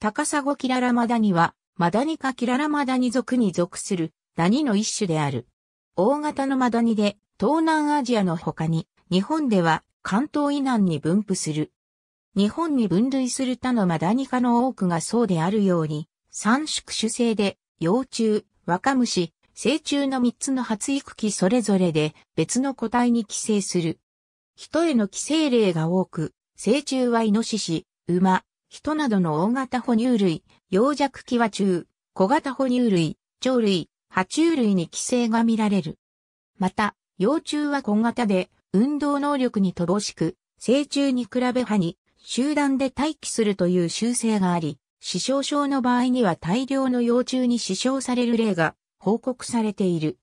高砂キララマダニは、マダニ科キララマダニ属に属するダニの一種である。大型のマダニで、東南アジアの他に、日本では関東以南に分布する。日本に分類する他のマダニ科の多くがそうであるように、三宿主性で、幼虫、若虫、成虫の三つの発育期それぞれで別の個体に寄生する。人への寄生例が多く、成虫はイノシシ、馬、人などの大型哺乳類、幼弱期は中、小型哺乳類、鳥類、爬虫類に寄生が見られる。また、幼虫は小型で、運動能力に乏しく、成虫に比べ歯に、集団で待機するという習性があり、死傷症の場合には大量の幼虫に死傷される例が報告されている。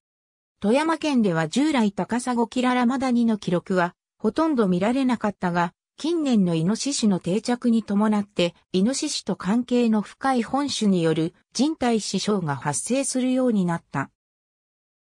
富山県では従来高砂キララマダニの記録はほとんど見られなかったが、近年のイノシシの定着に伴って、イノシシと関係の深い本種による人体死傷が発生するようになった。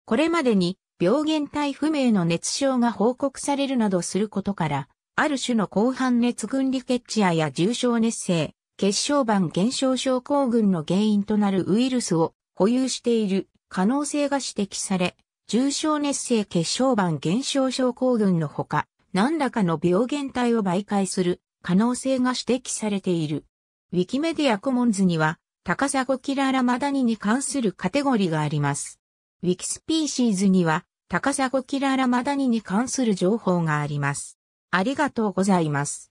これまでに病原体不明の熱症が報告されるなどすることから、ある種の広範熱群リケッチアや重症熱性、血小板減少症候群の原因となるウイルスを保有している可能性が指摘され、重症熱性血小板減少症候群のほか、何らかの病原体を媒介する可能性が指摘されている。ウィキメディアコモンズには、高砂キララマダニに関するカテゴリがあります。ウィキスピーシーズには、高砂キララマダニに関する情報があります。ありがとうございます。